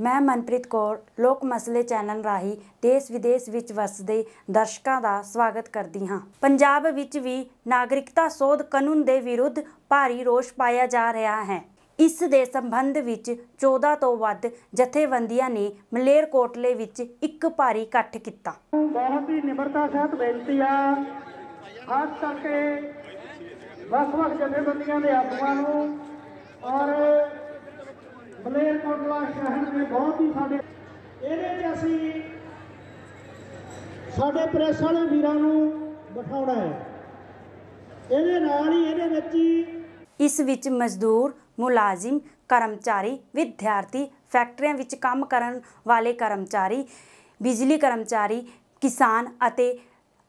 ਮੈਂ ਮਨਪ੍ਰੀਤ ਕੌਰ ਲੋਕ ਮਸਲੇ ਚੈਨਲ ਰਾਹੀਂ ਦੇਸ਼ ਵਿਦੇਸ਼ ਵਿੱਚ ਵਸਦੇ ਦਰਸ਼ਕਾਂ ਦਾ ਸਵਾਗਤ ਕਰਦੀ ਹਾਂ ਪੰਜਾਬ ਵਿੱਚ ਵੀ ਨਾਗਰਿਕਤਾ ਸੋਧ ਕਾਨੂੰਨ ਦੇ ਵਿਰੁੱਧ ਭਾਰੀ ਰੋਸ ਪਾਇਆ ਜਾ ਰਿਹਾ ਹੈ ਇਸ ਦੇ ਸੰਬੰਧ ਵਿੱਚ 14 ਤੋਂ ਵੱਧ ਜਥੇਬੰਦੀਆਂ ਨੇ ਮਲੇਰ ਕੋਟਲੇ ਵਿੱਚ ਇੱਕ ਭਾਰੀ ਇਕੱਠ ਕੀਤਾ ਬਹੁਤ ਹੀ ਨਿਮਰਤਾ ਸਹਿਤ ਬੇਨਤੀ ਆ ਖਾਸ ਕਰਕੇ ਵੱਖ-ਵੱਖ ਜਥੇਬੰਦੀਆਂ ਦੇ ਆਗੂਆਂ ਨੂੰ ਔਰ ਕੋਟਲਾ ਸ਼ਹਿਰ ਦੇ ਬਹੁਤ ਹੀ ਸਾਡੇ ਇਹਦੇ 'ਚ ਅਸੀਂ ਸਾਡੇ ਪ੍ਰੈਸ ਵਾਲੇ ਵੀਰਾਂ ਨੂੰ ਬਿਠਾਉਣਾ ਹੈ ਇਹਦੇ ਨਾਲ ਹੀ ਇਹਦੇ ਵਿੱਚ ਹੀ ਇਸ ਵਿੱਚ ਮਜ਼ਦੂਰ ਮੁਲਾਜ਼ਮ ਕਰਮਚਾਰੀ ਵਿਦਿਆਰਥੀ ਫੈਕਟਰੀਆਂ ਵਿੱਚ ਕੰਮ ਕਰਨ ਵਾਲੇ ਕਰਮਚਾਰੀ ਬਿਜਲੀ ਕਰਮਚਾਰੀ ਕਿਸਾਨ ਅਤੇ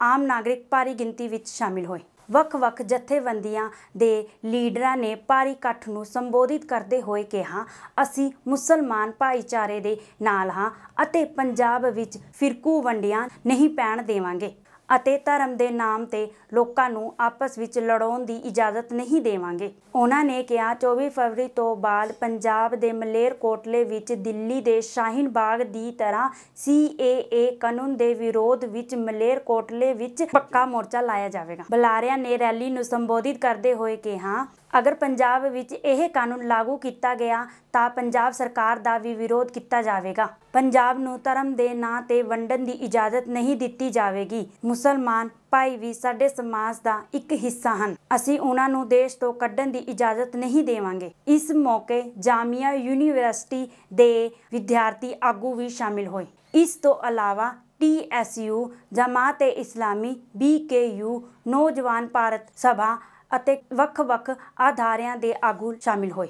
ਆਮ ਨਾਗਰਿਕ ਭਾਰੀ ਗਿਣਤੀ ਵਿੱਚ ਸ਼ਾਮਿਲ ਹੋਏ ਵੱਖ-ਵੱਖ ਜਥੇਬੰਦੀਆਂ ਦੇ ਲੀਡਰਾਂ ਨੇ ਭਾਰੀ ਇਕੱਠ ਨੂੰ ਸੰਬੋਧਿਤ ਕਰਦੇ ਹੋਏ ਕਿਹਾ ਅਸੀਂ ਮੁਸਲਮਾਨ ਭਾਈਚਾਰੇ ਦੇ ਨਾਲ ਹਾਂ ਅਤੇ ਪੰਜਾਬ ਵਿੱਚ ਫਿਰਕੂ ਵੰਡੀਆਂ ਨਹੀਂ ਪੈਣ ਦੇਵਾਂਗੇ ਅਤੇ ਧਰਮ ਦੇ ਨਾਮ ਤੇ ਲੋਕਾਂ ਨੂੰ ਆਪਸ ਵਿੱਚ ਲੜਾਉਣ ਦੀ ਇਜਾਜ਼ਤ ਨਹੀਂ ਦੇਵਾਂਗੇ ਉਹਨਾਂ ਨੇ ਕਿਹਾ 24 ਫਰਵਰੀ ਤੋਂ ਬਾਅਦ ਪੰਜਾਬ ਦੇ ਮਲੇਰ ਕੋਟਲੇ ਵਿੱਚ ਦਿੱਲੀ ਦੇ ਸ਼ਾਹੀਨ ਬਾਗ ਦੀ ਤਰ੍ਹਾਂ ਸੀਏਏ ਕਾਨੂੰਨ ਦੇ ਵਿਰੋਧ ਵਿੱਚ ਮਲੇਰ ਕੋਟਲੇ ਵਿੱਚ ਪੱਕਾ ਮੋਰਚਾ ਲਾਇਆ ਜਾਵੇਗਾ ਬੁਲਾਰਿਆਂ ਨੇ ਰੈਲੀ ਨੂੰ ਸੰਬੋਧਿਤ ਕਰਦੇ ਹੋਏ ਕਿਹਾ ਅਗਰ ਪੰਜਾਬ ਵਿੱਚ ਇਹ ਕਾਨੂੰਨ ਲਾਗੂ ਕੀਤਾ ਗਿਆ ਤਾਂ ਪੰਜਾਬ ਸਰਕਾਰ ਦਾ ਵੀ ਵਿਰੋਧ ਕੀਤਾ ਜਾਵੇਗਾ ਪੰਜਾਬ ਨੂੰ ਧਰਮ ਦੇ ਨਾਂ ਤੇ ਵੰਡਣ ਦੀ ਇਜਾਜ਼ਤ ਨਹੀਂ ਦਿੱਤੀ ਜਾਵੇਗੀ ਮੁਸਲਮਾਨ ਭਾਈ ਵੀ ਸਾਡੇ ਸਮਾਜ ਦਾ ਇੱਕ ਹਿੱਸਾ ਹਨ ਅਸੀਂ ਉਹਨਾਂ ਨੂੰ ਦੇਸ਼ ਤੋਂ ਕੱਢਣ ਦੀ ਇਜਾਜ਼ਤ ਨਹੀਂ ਦੇਵਾਂਗੇ ਇਸ ਮੌਕੇ ਜਾਮੀਆ ਯੂਨੀਵਰਸਿਟੀ ਦੇ ਵਿਦਿਆਰਥੀ ਆਗੂ ਵੀ ਸ਼ਾਮਿਲ ਹੋਏ ਇਸ ਤੋਂ ਇਲਾਵਾ ਟੀਐਸਯੂ ਜਮਾਤ-ਏ-ਇਸਲਾਮੀ ਬੀਕੇਯੂ ਨੌਜਵਾਨ ਭਾਰਤ ਸਭਾ ਅਤੇ ਵੱਖ-ਵੱਖ ਆਧਾਰਿਆਂ ਦੇ ਆਗੂ ਸ਼ਾਮਿਲ ਹੋਏ